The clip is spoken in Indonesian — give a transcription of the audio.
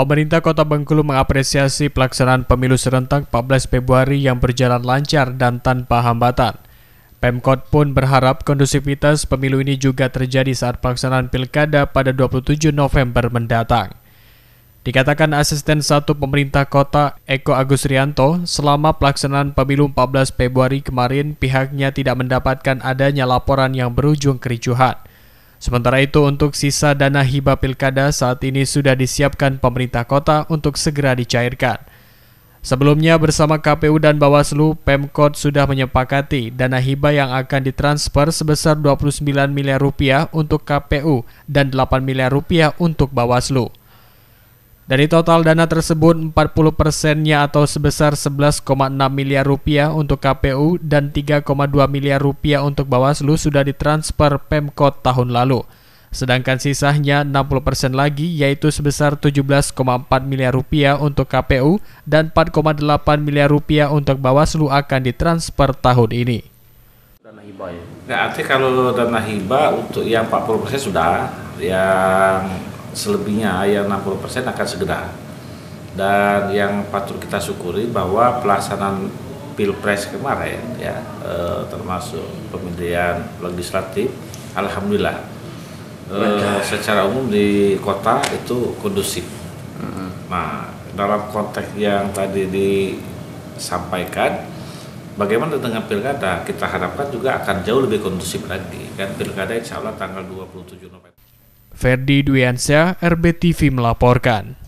Pemerintah Kota Bengkulu mengapresiasi pelaksanaan pemilu serentak 14 Februari yang berjalan lancar dan tanpa hambatan. Pemkot pun berharap kondusivitas pemilu ini juga terjadi saat pelaksanaan pilkada pada 27 November mendatang. Dikatakan asisten satu pemerintah kota Eko Agus Rianto, selama pelaksanaan pemilu 14 Februari kemarin pihaknya tidak mendapatkan adanya laporan yang berujung kericuhan. Sementara itu, untuk sisa dana hibah pilkada saat ini sudah disiapkan pemerintah kota untuk segera dicairkan. Sebelumnya, bersama KPU dan Bawaslu, Pemkot sudah menyepakati dana hibah yang akan ditransfer sebesar 29 miliar rupiah untuk KPU dan 8 miliar rupiah untuk Bawaslu. Dari total dana tersebut, 40 persennya atau sebesar 11,6 miliar rupiah untuk KPU dan 3,2 miliar rupiah untuk Bawaslu sudah ditransfer Pemkot tahun lalu. Sedangkan sisanya 60 persen lagi yaitu sebesar 17,4 miliar rupiah untuk KPU dan 4,8 miliar rupiah untuk Bawaslu akan ditransfer tahun ini. Dana hibah ya? Nah, kalau dana hibah untuk yang 40 persen sudah, yang selebihnya yang 60% akan segera. Dan yang patut kita syukuri bahwa pelaksanaan pilpres kemarin ya eh, termasuk pemilihan legislatif, alhamdulillah eh, secara umum di kota itu kondusif. Mm-hmm. Nah dalam konteks yang tadi disampaikan, bagaimana dengan pilkada? Kita harapkan juga akan jauh lebih kondusif lagi kan pilkada insya Allah tanggal 27 November. Ferdi Duyansyah, RBTV melaporkan.